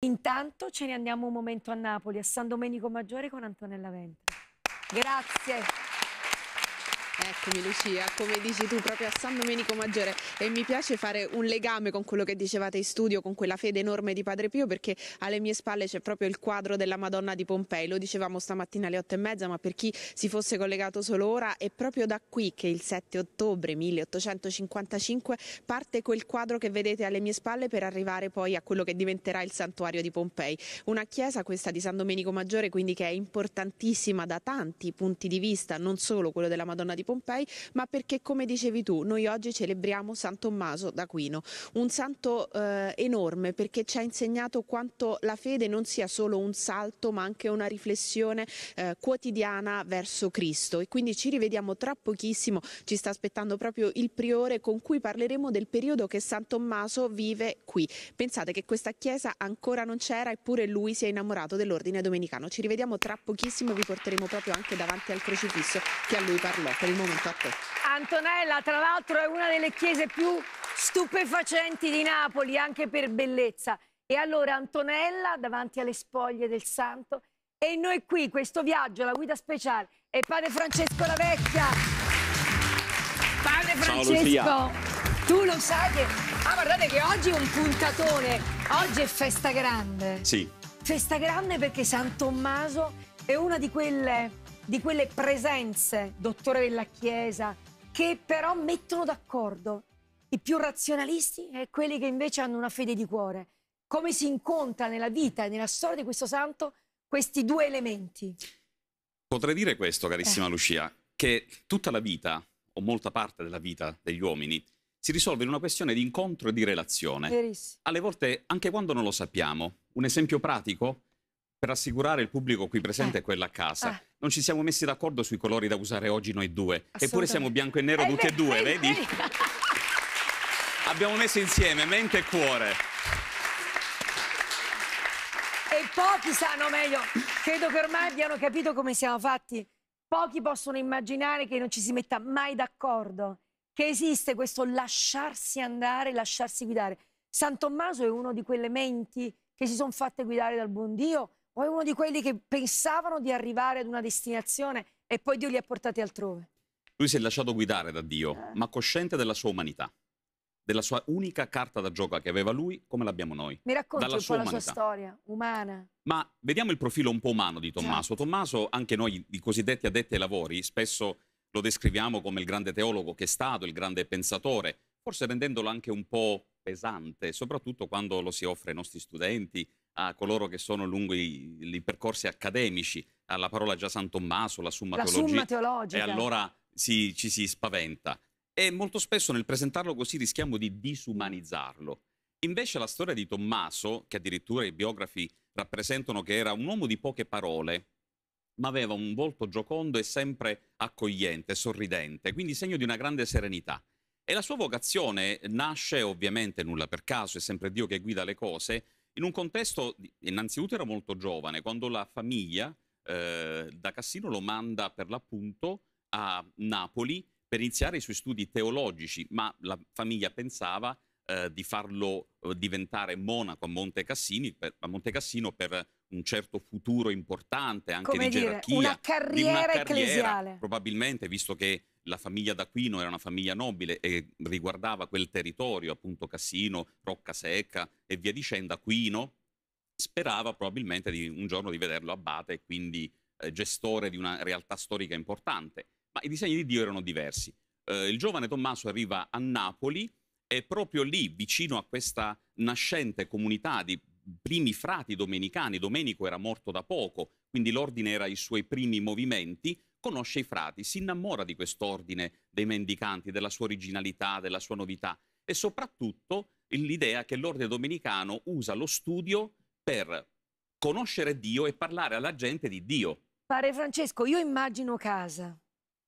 Intanto ce ne andiamo un momento a Napoli, a San Domenico Maggiore con Antonella Venta. Grazie. Eccomi Lucia, come dici tu proprio a San Domenico Maggiore e mi piace fare un legame con quello che dicevate in studio, con quella fede enorme di Padre Pio perché alle mie spalle c'è proprio il quadro della Madonna di Pompei, lo dicevamo stamattina alle otto e mezza ma per chi si fosse collegato solo ora è proprio da qui che il 7 ottobre 1855 parte quel quadro che vedete alle mie spalle per arrivare poi a quello che diventerà il santuario di Pompei, una chiesa questa di San Domenico Maggiore quindi che è importantissima da tanti punti di vista, non solo quello della Madonna di Pompei Pompei, ma perché come dicevi tu, noi oggi celebriamo San Tommaso d'Aquino, un santo eh, enorme perché ci ha insegnato quanto la fede non sia solo un salto, ma anche una riflessione eh, quotidiana verso Cristo e quindi ci rivediamo tra pochissimo, ci sta aspettando proprio il priore con cui parleremo del periodo che San Tommaso vive qui. Pensate che questa chiesa ancora non c'era eppure lui si è innamorato dell'ordine domenicano. Ci rivediamo tra pochissimo, e vi porteremo proprio anche davanti al crocifisso che a lui parlò per il momento a te. Antonella, tra l'altro, è una delle chiese più stupefacenti di Napoli, anche per bellezza. E allora Antonella davanti alle spoglie del santo e noi qui, questo viaggio, la guida speciale è padre Francesco La Vecchia. Padre Francesco, tu lo sai che... Ah, guardate che oggi è un puntatone, oggi è festa grande. Sì. Festa grande perché San Tommaso è una di quelle di quelle presenze, dottore della Chiesa, che però mettono d'accordo i più razionalisti e quelli che invece hanno una fede di cuore. Come si incontra nella vita e nella storia di questo santo questi due elementi? Potrei dire questo, carissima eh. Lucia, che tutta la vita, o molta parte della vita degli uomini, si risolve in una questione di incontro e di relazione. Verissimo. Alle volte, anche quando non lo sappiamo, un esempio pratico per assicurare il pubblico qui presente eh. e quello a casa. Eh non ci siamo messi d'accordo sui colori da usare oggi noi due. Eppure siamo bianco e nero eh tutti e due, eh, vedi? Abbiamo messo insieme mente e cuore. E pochi sanno meglio. Credo che ormai abbiano capito come siamo fatti. Pochi possono immaginare che non ci si metta mai d'accordo, che esiste questo lasciarsi andare, lasciarsi guidare. San Tommaso è uno di quelle menti che si sono fatte guidare dal buon Dio o è uno di quelli che pensavano di arrivare ad una destinazione e poi Dio li ha portati altrove? Lui si è lasciato guidare da Dio, eh. ma cosciente della sua umanità, della sua unica carta da gioco che aveva lui, come l'abbiamo noi. Mi racconti un sua po' umanità. la sua storia umana. Ma vediamo il profilo un po' umano di Tommaso. Eh. Tommaso, anche noi, i cosiddetti addetti ai lavori, spesso lo descriviamo come il grande teologo che è stato, il grande pensatore, forse rendendolo anche un po' pesante, soprattutto quando lo si offre ai nostri studenti a coloro che sono lungo i, i percorsi accademici, alla parola già San Tommaso, la Summa, la teologia, summa teologica, e allora si, ci si spaventa. E molto spesso nel presentarlo così rischiamo di disumanizzarlo. Invece la storia di Tommaso, che addirittura i biografi rappresentano che era un uomo di poche parole, ma aveva un volto giocondo e sempre accogliente, sorridente, quindi segno di una grande serenità. E la sua vocazione nasce ovviamente nulla per caso, è sempre Dio che guida le cose, in un contesto, innanzitutto era molto giovane, quando la famiglia eh, da Cassino lo manda per l'appunto a Napoli per iniziare i suoi studi teologici, ma la famiglia pensava eh, di farlo eh, diventare monaco a Monte, Cassini, per, a Monte Cassino per un certo futuro importante, anche Come di dire, gerarchia. Una carriera, di una carriera ecclesiale. Probabilmente, visto che la famiglia d'Aquino era una famiglia nobile e riguardava quel territorio, appunto Cassino, Rocca Secca e via dicendo, Aquino sperava probabilmente di, un giorno di vederlo abate e quindi eh, gestore di una realtà storica importante. Ma i disegni di Dio erano diversi. Eh, il giovane Tommaso arriva a Napoli e proprio lì, vicino a questa nascente comunità di primi frati domenicani, Domenico era morto da poco, quindi l'ordine era i suoi primi movimenti, conosce i frati, si innamora di quest'ordine dei mendicanti, della sua originalità, della sua novità e soprattutto l'idea che l'ordine domenicano usa lo studio per conoscere Dio e parlare alla gente di Dio. Pare Francesco, io immagino casa,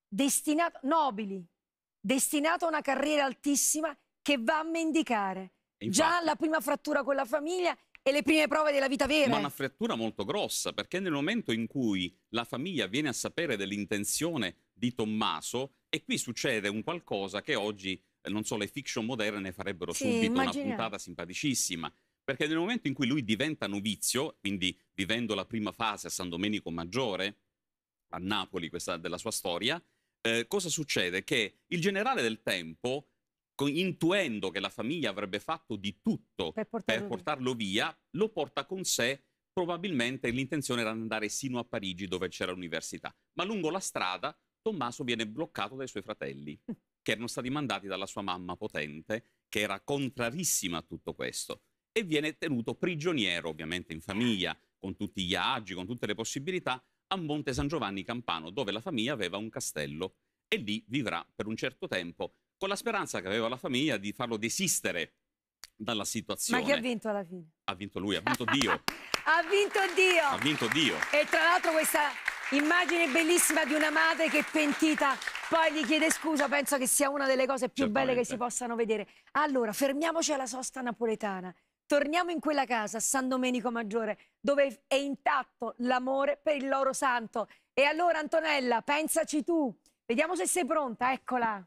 destinato, nobili, destinato a una carriera altissima che va a mendicare. Infatti. Già la prima frattura con la famiglia e le prime prove della vita vera? Ma una frattura molto grossa, perché nel momento in cui la famiglia viene a sapere dell'intenzione di Tommaso, e qui succede un qualcosa che oggi, eh, non so, le fiction moderne ne farebbero sì, subito immaginiamo. una puntata simpaticissima. Perché nel momento in cui lui diventa novizio, quindi vivendo la prima fase a San Domenico Maggiore, a Napoli, questa della sua storia, eh, cosa succede? Che il generale del tempo intuendo che la famiglia avrebbe fatto di tutto per portarlo, per portarlo via. via, lo porta con sé. Probabilmente l'intenzione era andare sino a Parigi dove c'era l'università, ma lungo la strada Tommaso viene bloccato dai suoi fratelli, che erano stati mandati dalla sua mamma potente, che era contrarissima a tutto questo, e viene tenuto prigioniero, ovviamente in famiglia, con tutti gli agi, con tutte le possibilità, a Monte San Giovanni Campano, dove la famiglia aveva un castello, e lì vivrà per un certo tempo con la speranza che aveva la famiglia di farlo desistere dalla situazione. Ma chi ha vinto alla fine? Ha vinto lui, ha vinto Dio. ha vinto Dio! Ha vinto Dio! E tra l'altro questa immagine bellissima di una madre che è pentita poi gli chiede scusa, penso che sia una delle cose più belle che si possano vedere. Allora, fermiamoci alla sosta napoletana. Torniamo in quella casa, San Domenico Maggiore, dove è intatto l'amore per il loro santo. E allora, Antonella, pensaci tu. Vediamo se sei pronta, eccola.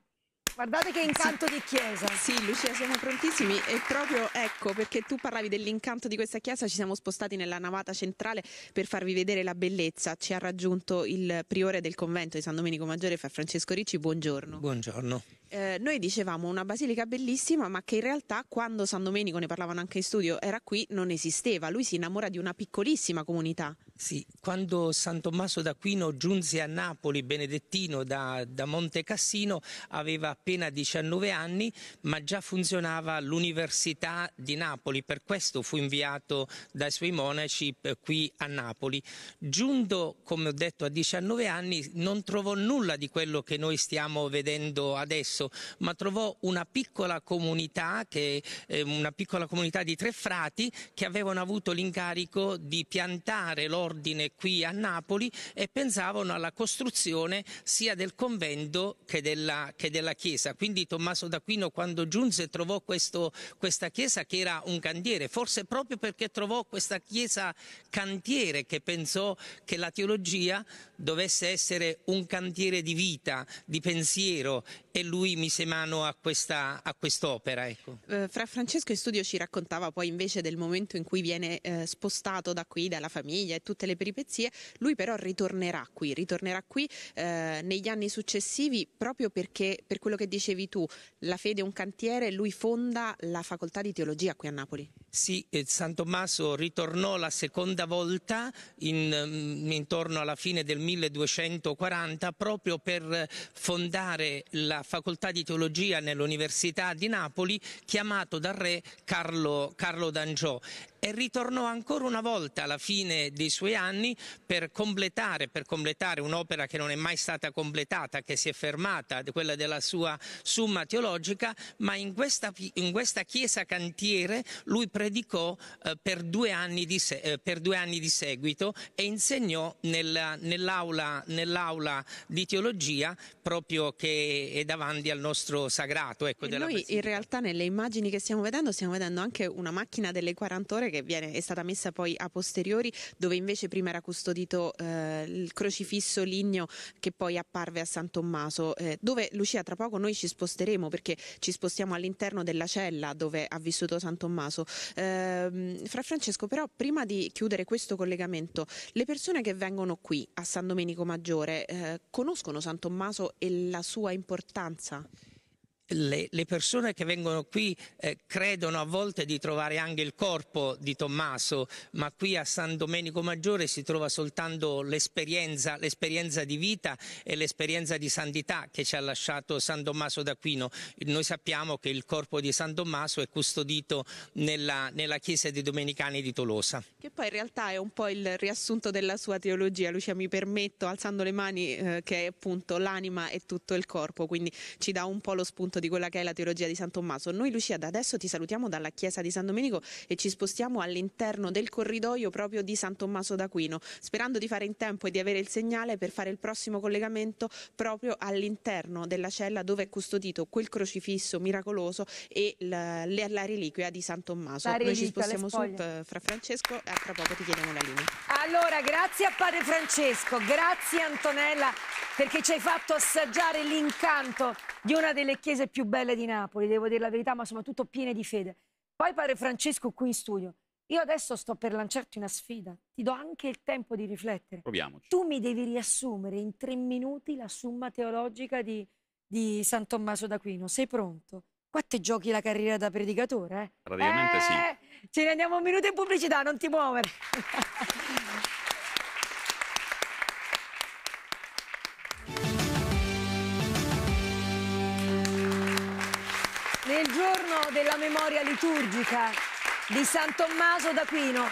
Guardate che incanto sì. di chiesa. Sì, Lucia, siamo prontissimi e proprio ecco perché tu parlavi dell'incanto di questa chiesa, ci siamo spostati nella navata centrale per farvi vedere la bellezza. Ci ha raggiunto il priore del convento di San Domenico Maggiore, Francesco Ricci, buongiorno. Buongiorno. Eh, noi dicevamo una basilica bellissima, ma che in realtà quando San Domenico, ne parlavano anche in studio, era qui non esisteva. Lui si innamora di una piccolissima comunità. Sì, quando San Tommaso d'Aquino giunse a Napoli, benedettino da, da Monte Cassino, aveva appena 19 anni, ma già funzionava l'Università di Napoli, per questo fu inviato dai suoi monaci eh, qui a Napoli. Giunto, come ho detto, a 19 anni, non trovò nulla di quello che noi stiamo vedendo adesso, ma trovò una piccola comunità, che, eh, una piccola comunità di tre frati che avevano avuto l'incarico di piantare loro ordine qui a Napoli e pensavano alla costruzione sia del convento che della, che della chiesa. Quindi Tommaso d'Aquino quando giunse trovò questo, questa chiesa che era un cantiere, forse proprio perché trovò questa chiesa cantiere che pensò che la teologia dovesse essere un cantiere di vita, di pensiero e lui mise mano a, questa, a quest'opera. Ecco. Eh, Fra Francesco in studio ci raccontava poi invece del momento in cui viene eh, spostato da qui, dalla famiglia e tutte le peripezie, lui però ritornerà qui, ritornerà qui eh, negli anni successivi proprio perché per quello che dicevi tu, la fede è un cantiere, lui fonda la facoltà di teologia qui a Napoli. Sì, San Tommaso ritornò la seconda volta in, mm, intorno alla fine del 1900 1240 proprio per fondare la facoltà di teologia nell'Università di Napoli chiamato dal re Carlo, Carlo D'Angiò e ritornò ancora una volta alla fine dei suoi anni per completare, per completare un'opera che non è mai stata completata, che si è fermata, quella della sua Summa Teologica, ma in questa, in questa chiesa cantiere lui predicò eh, per, due di, eh, per, due anni di seguito e insegnò nella, nell'aula, nell'aula, di teologia proprio che è davanti al nostro sagrato. Ecco, noi in realtà nelle immagini che stiamo vedendo stiamo vedendo anche una macchina delle 40 ore che viene, è stata messa poi a posteriori, dove invece prima era custodito eh, il crocifisso ligneo che poi apparve a San Tommaso, eh, dove Lucia tra poco noi ci sposteremo perché ci spostiamo all'interno della cella dove ha vissuto San Tommaso. Eh, fra Francesco però prima di chiudere questo collegamento, le persone che vengono qui a San Domenico Maggiore eh, conoscono San Tommaso e la sua importanza? le, le, persone che vengono qui eh, credono a volte di trovare anche il corpo di Tommaso, ma qui a San Domenico Maggiore si trova soltanto l'esperienza, l'esperienza di vita e l'esperienza di santità che ci ha lasciato San Tommaso d'Aquino. Noi sappiamo che il corpo di San Tommaso è custodito nella, nella chiesa dei Domenicani di Tolosa. Che poi in realtà è un po' il riassunto della sua teologia, Lucia mi permetto alzando le mani eh, che è appunto l'anima e tutto il corpo, quindi ci dà un po' lo spunto appunto di quella che è la teologia di San Tommaso. Noi Lucia da adesso ti salutiamo dalla chiesa di San Domenico e ci spostiamo all'interno del corridoio proprio di San Tommaso d'Aquino, sperando di fare in tempo e di avere il segnale per fare il prossimo collegamento proprio all'interno della cella dove è custodito quel crocifisso miracoloso e la, la, la reliquia di San Tommaso. Reliquia, Noi ci spostiamo su eh, fra Francesco e tra poco ti chiediamo la linea. Allora, grazie a padre Francesco, grazie Antonella perché ci hai fatto assaggiare l'incanto di una delle chiese più belle di Napoli, devo dire la verità, ma soprattutto piene di fede. Poi padre Francesco qui in studio. Io adesso sto per lanciarti una sfida, ti do anche il tempo di riflettere. Proviamoci. Tu mi devi riassumere in tre minuti la somma teologica di, di San Tommaso d'Aquino. Sei pronto? Qua te giochi la carriera da predicatore, eh? Praticamente eh, sì. Ce ne andiamo un minuto in pubblicità, non ti muovere. giorno della memoria liturgica di San Tommaso d'Aquino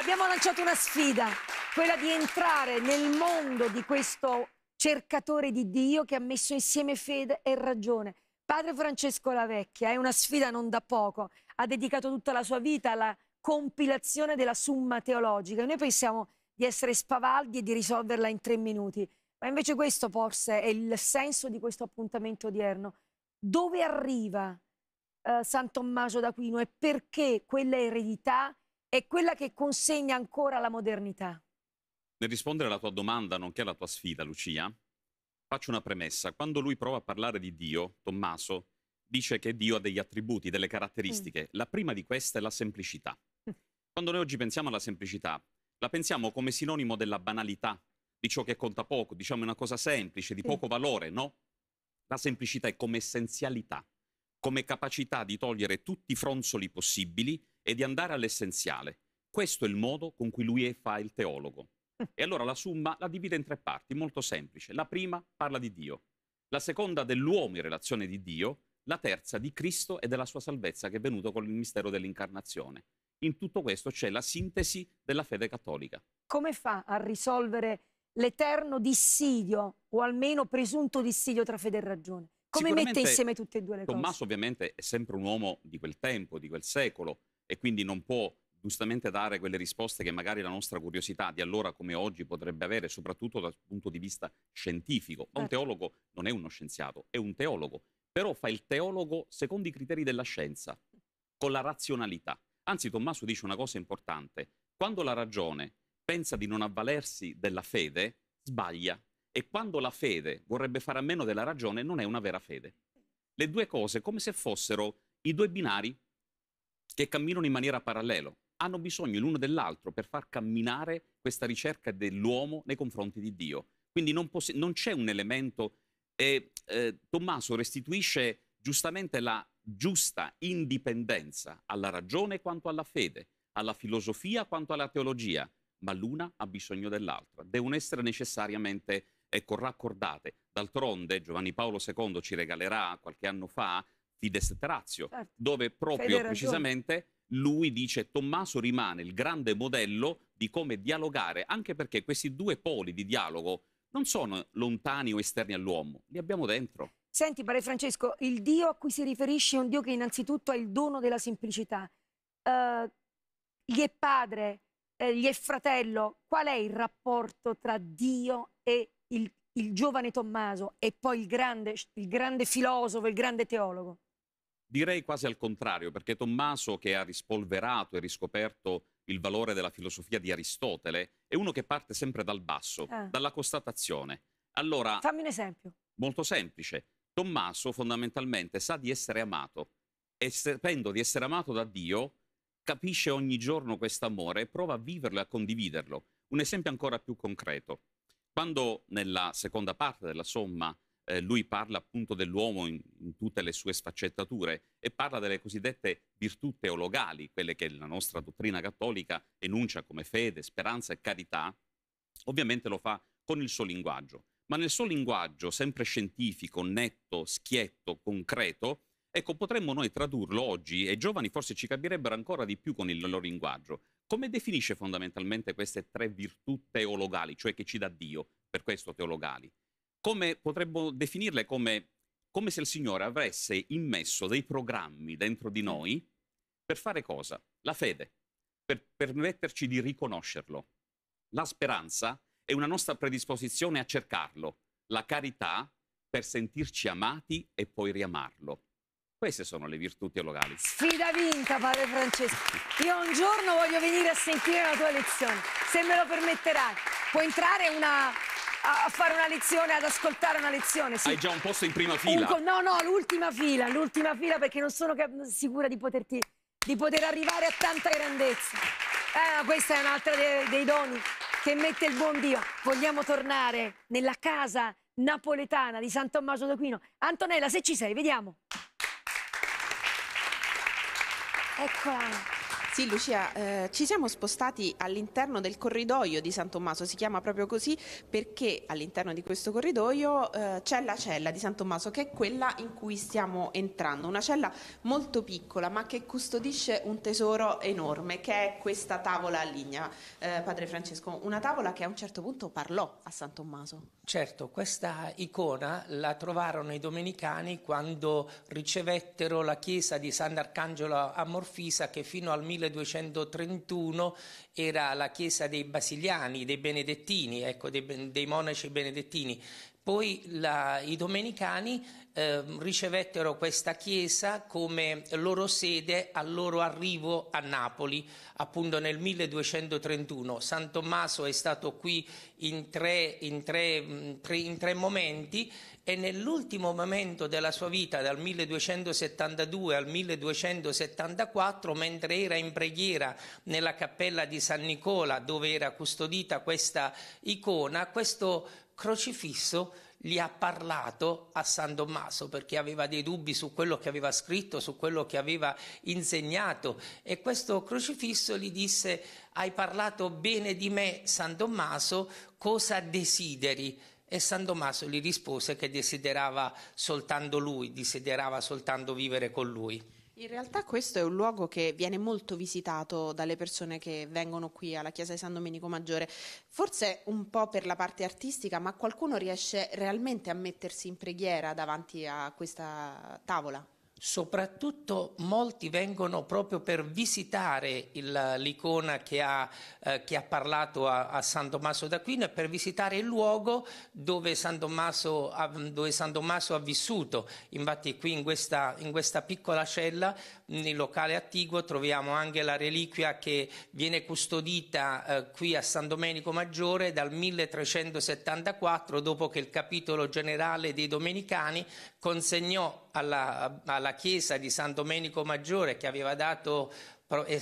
abbiamo lanciato una sfida, quella di entrare nel mondo di questo cercatore di Dio che ha messo insieme fede e ragione. Padre Francesco La Vecchia è una sfida non da poco, ha dedicato tutta la sua vita alla compilazione della Summa Teologica. Noi pensiamo di essere spavaldi e di risolverla in tre minuti, ma invece questo forse è il senso di questo appuntamento odierno. Dove arriva eh, San Tommaso d'Aquino e perché quella eredità è quella che consegna ancora la modernità? Nel rispondere alla tua domanda, nonché alla tua sfida, Lucia, faccio una premessa. Quando lui prova a parlare di Dio, Tommaso dice che Dio ha degli attributi, delle caratteristiche. Mm. La prima di queste è la semplicità. Quando noi oggi pensiamo alla semplicità, la pensiamo come sinonimo della banalità, di ciò che conta poco, diciamo una cosa semplice, di poco valore, no? La semplicità è come essenzialità come capacità di togliere tutti i fronzoli possibili e di andare all'essenziale. Questo è il modo con cui lui fa il teologo. Mm. E allora la summa la divide in tre parti, molto semplice. La prima parla di Dio, la seconda dell'uomo in relazione di Dio, la terza di Cristo e della sua salvezza che è venuto con il mistero dell'incarnazione. In tutto questo c'è la sintesi della fede cattolica. Come fa a risolvere l'eterno dissidio, o almeno presunto dissidio tra fede e ragione? Come mette insieme tutte e due le Tommaso, cose? Tommaso ovviamente è sempre un uomo di quel tempo, di quel secolo e quindi non può giustamente dare quelle risposte che magari la nostra curiosità di allora come oggi potrebbe avere, soprattutto dal punto di vista scientifico. Ma un certo. teologo non è uno scienziato, è un teologo, però fa il teologo secondo i criteri della scienza, con la razionalità. Anzi, Tommaso dice una cosa importante, quando la ragione pensa di non avvalersi della fede, sbaglia, e quando la fede vorrebbe fare a meno della ragione, non è una vera fede. Le due cose, come se fossero i due binari che camminano in maniera parallela, hanno bisogno l'uno dell'altro per far camminare questa ricerca dell'uomo nei confronti di Dio. Quindi non, poss- non c'è un elemento e eh, Tommaso restituisce giustamente la giusta indipendenza alla ragione quanto alla fede, alla filosofia quanto alla teologia, ma l'una ha bisogno dell'altra, devono essere necessariamente ecco, raccordate. D'altronde Giovanni Paolo II ci regalerà qualche anno fa Fides Terrazio, certo. dove proprio precisamente lui dice Tommaso rimane il grande modello di come dialogare, anche perché questi due poli di dialogo non sono lontani o esterni all'uomo, li abbiamo dentro. Senti, padre Francesco, il Dio a cui si riferisce è un Dio che innanzitutto ha il dono della semplicità. Uh, gli è padre, eh, gli è fratello. Qual è il rapporto tra Dio e il, il giovane Tommaso e poi il grande, il grande filosofo, il grande teologo? Direi quasi al contrario, perché Tommaso, che ha rispolverato e riscoperto il valore della filosofia di Aristotele, è uno che parte sempre dal basso, ah. dalla constatazione. Allora, Fammi un esempio. Molto semplice. Tommaso fondamentalmente sa di essere amato e sapendo di essere amato da Dio, capisce ogni giorno questo amore e prova a viverlo e a condividerlo. Un esempio ancora più concreto. Quando nella seconda parte della somma eh, lui parla appunto dell'uomo in, in, tutte le sue sfaccettature e parla delle cosiddette virtù teologali, quelle che la nostra dottrina cattolica enuncia come fede, speranza e carità, ovviamente lo fa con il suo linguaggio, ma nel suo linguaggio sempre scientifico, netto, schietto, concreto, Ecco, potremmo noi tradurlo oggi e i giovani forse ci capirebbero ancora di più con il loro linguaggio. Come definisce fondamentalmente queste tre virtù teologali, cioè che ci dà Dio, per questo teologali? Come potremmo definirle come, come se il Signore avesse immesso dei programmi dentro di mm. noi per fare cosa? La fede, per permetterci di riconoscerlo. La speranza è una nostra predisposizione a cercarlo. La carità per sentirci amati e poi riamarlo queste sono le virtù teologali. Sfida vinta, padre Francesco. Io un giorno voglio venire a sentire la tua lezione, se me lo permetterai. Puoi entrare una, a fare una lezione, ad ascoltare una lezione. Sì. Hai già un posto in prima fila? Un, no, no, l'ultima fila, l'ultima fila perché non sono sicura di, poterti, di poter arrivare a tanta grandezza. Eh, questa è un'altra dei, dei doni che mette il buon Dio. Vogliamo tornare nella casa napoletana di San Tommaso d'Aquino. Antonella, se ci sei, vediamo. Eh, c u r a n Sì Lucia, eh, ci siamo spostati all'interno del corridoio di San Tommaso, si chiama proprio così perché all'interno di questo corridoio eh, c'è la cella di San Tommaso che è quella in cui stiamo entrando, una cella molto piccola ma che custodisce un tesoro enorme che è questa tavola a linea. Eh, padre Francesco, una tavola che a un certo punto parlò a San Tommaso. Certo, questa icona la trovarono i domenicani quando ricevettero la chiesa di Sant'Arcangelo a Morfisa che fino al 1000 1231 era la chiesa dei Basiliani, dei Benedettini, ecco, dei, dei monaci benedettini. Poi la, i domenicani Ehm, ricevettero questa chiesa come loro sede al loro arrivo a Napoli, appunto nel 1231. San Tommaso è stato qui in tre, in tre, mm, tre, in tre momenti e nell'ultimo momento della sua vita, dal 1272 al 1274, mentre era in preghiera nella cappella di San Nicola, dove era custodita questa icona, questo crocifisso gli ha parlato a San Tommaso perché aveva dei dubbi su quello che aveva scritto, su quello che aveva insegnato e questo crocifisso gli disse hai parlato bene di me San Tommaso, cosa desideri? E San Tommaso gli rispose che desiderava soltanto lui, desiderava soltanto vivere con lui. In realtà questo è un luogo che viene molto visitato dalle persone che vengono qui alla chiesa di San Domenico Maggiore, forse un po' per la parte artistica, ma qualcuno riesce realmente a mettersi in preghiera davanti a questa tavola? Soprattutto molti vengono proprio per visitare il, l'icona che ha, eh, che ha parlato a, a, San Tommaso d'Aquino e per visitare il luogo dove San Tommaso ha, dove San Tommaso ha vissuto. Infatti qui in questa, in questa piccola cella nel locale attiguo troviamo anche la reliquia che viene custodita eh, qui a San Domenico Maggiore dal 1374 dopo che il capitolo generale dei Domenicani consegnò alla, alla chiesa di San Domenico Maggiore che aveva dato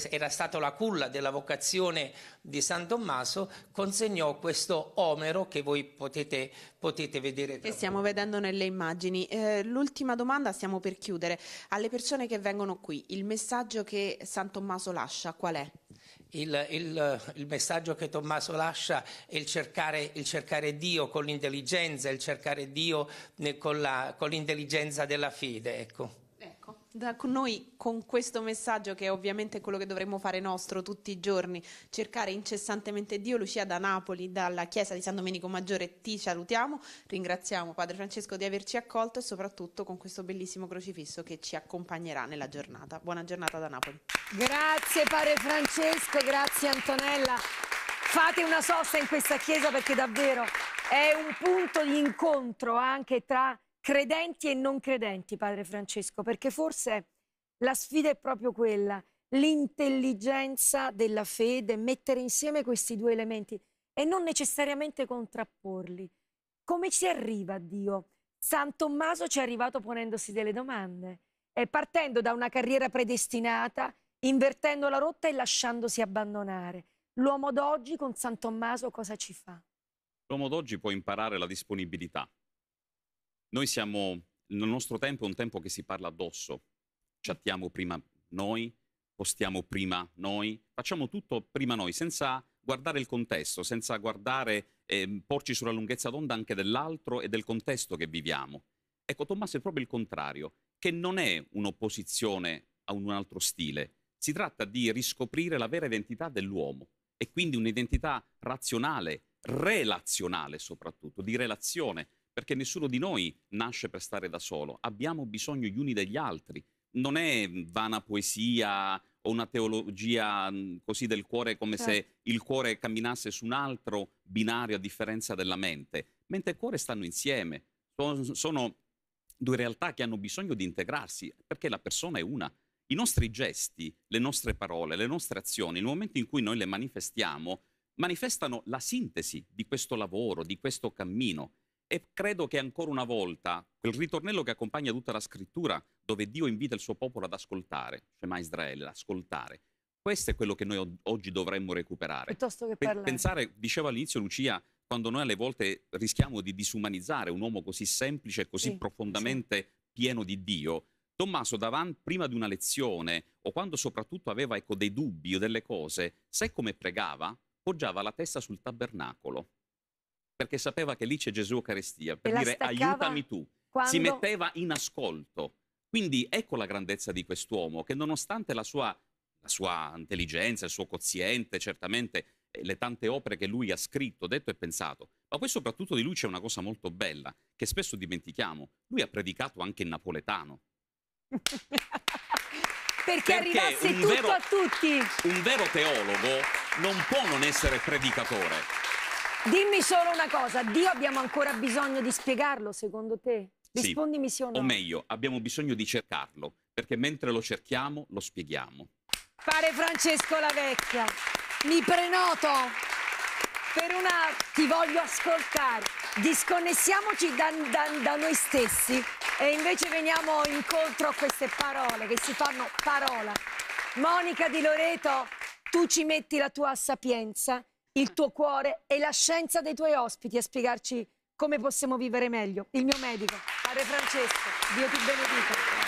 era stata la culla della vocazione di San Tommaso, consegnò questo omero che voi potete, potete vedere. Che stiamo voi. vedendo nelle immagini. Eh, l'ultima domanda, stiamo per chiudere. Alle persone che vengono qui, il messaggio che San Tommaso lascia qual è? Il, il, il messaggio che Tommaso lascia è il cercare, il cercare Dio con l'intelligenza, il cercare Dio con, la, con l'intelligenza della fede. Ecco da noi con questo messaggio che è ovviamente quello che dovremmo fare nostro tutti i giorni, cercare incessantemente Dio. Lucia da Napoli, dalla Chiesa di San Domenico Maggiore, ti salutiamo, ringraziamo Padre Francesco di averci accolto e soprattutto con questo bellissimo crocifisso che ci accompagnerà nella giornata. Buona giornata da Napoli. Grazie Padre Francesco, grazie Antonella. Fate una sosta in questa chiesa perché davvero è un punto di incontro anche tra credenti e non credenti, padre Francesco, perché forse la sfida è proprio quella, l'intelligenza della fede, mettere insieme questi due elementi e non necessariamente contrapporli. Come ci arriva a Dio? San Tommaso ci è arrivato ponendosi delle domande e partendo da una carriera predestinata, invertendo la rotta e lasciandosi abbandonare. L'uomo d'oggi con San Tommaso cosa ci fa? L'uomo d'oggi può imparare la disponibilità, noi siamo, il nostro tempo è un tempo che si parla addosso, chattiamo prima noi, postiamo prima noi, facciamo tutto prima noi, senza guardare il contesto, senza guardare eh, porci sulla lunghezza d'onda anche dell'altro e del contesto che viviamo. Ecco, Tommaso è proprio il contrario, che non è un'opposizione a un altro stile, si tratta di riscoprire la vera identità dell'uomo e quindi un'identità razionale, relazionale soprattutto, di relazione, perché nessuno di noi nasce per stare da solo, abbiamo bisogno gli uni degli altri. Non è vana poesia o una teologia mm, così del cuore come certo. se il cuore camminasse su un altro binario a differenza della mente. Mente e cuore stanno insieme, sono due realtà che hanno bisogno di integrarsi perché la persona è una. I nostri gesti, le nostre parole, le nostre azioni, nel momento in cui noi le manifestiamo, manifestano la sintesi di questo lavoro, di questo cammino. E credo che ancora una volta quel ritornello che accompagna tutta la scrittura, dove Dio invita il suo popolo ad ascoltare, cioè ma Israele, ad ascoltare. Questo è quello che noi oggi dovremmo recuperare. Piuttosto che parlare. Pensare, dicevo all'inizio Lucia, quando noi alle volte rischiamo di disumanizzare un uomo così semplice così sì, profondamente sì. pieno di Dio, Tommaso Davan, prima di una lezione, o quando soprattutto aveva ecco, dei dubbi o delle cose, sai come pregava? Poggiava la testa sul tabernacolo perché sapeva che lì c'è Gesù Eucaristia, per dire aiutami tu. Quando... Si metteva in ascolto. Quindi ecco la grandezza di quest'uomo che nonostante la sua, la sua intelligenza, il suo quoziente, certamente eh, le tante opere che lui ha scritto, detto e pensato, ma poi soprattutto di lui c'è una cosa molto bella che spesso dimentichiamo. Lui ha predicato anche in napoletano. Perché, Perché, arrivasse tutto vero, a tutti. Un vero teologo non può non essere predicatore. Dimmi solo una cosa, Dio abbiamo ancora bisogno di spiegarlo secondo te? Rispondimi sì, o no. O meglio, abbiamo bisogno di cercarlo, perché mentre lo cerchiamo lo spieghiamo. Pare Francesco la vecchia. Mi prenoto per una... ti voglio ascoltare. Disconnessiamoci da, da, da noi stessi e invece veniamo incontro a queste parole che si fanno parola. Monica di Loreto, tu ci metti la tua sapienza il tuo cuore e la scienza dei tuoi ospiti a spiegarci come possiamo vivere meglio. Il mio medico, padre Francesco, Dio ti benedica.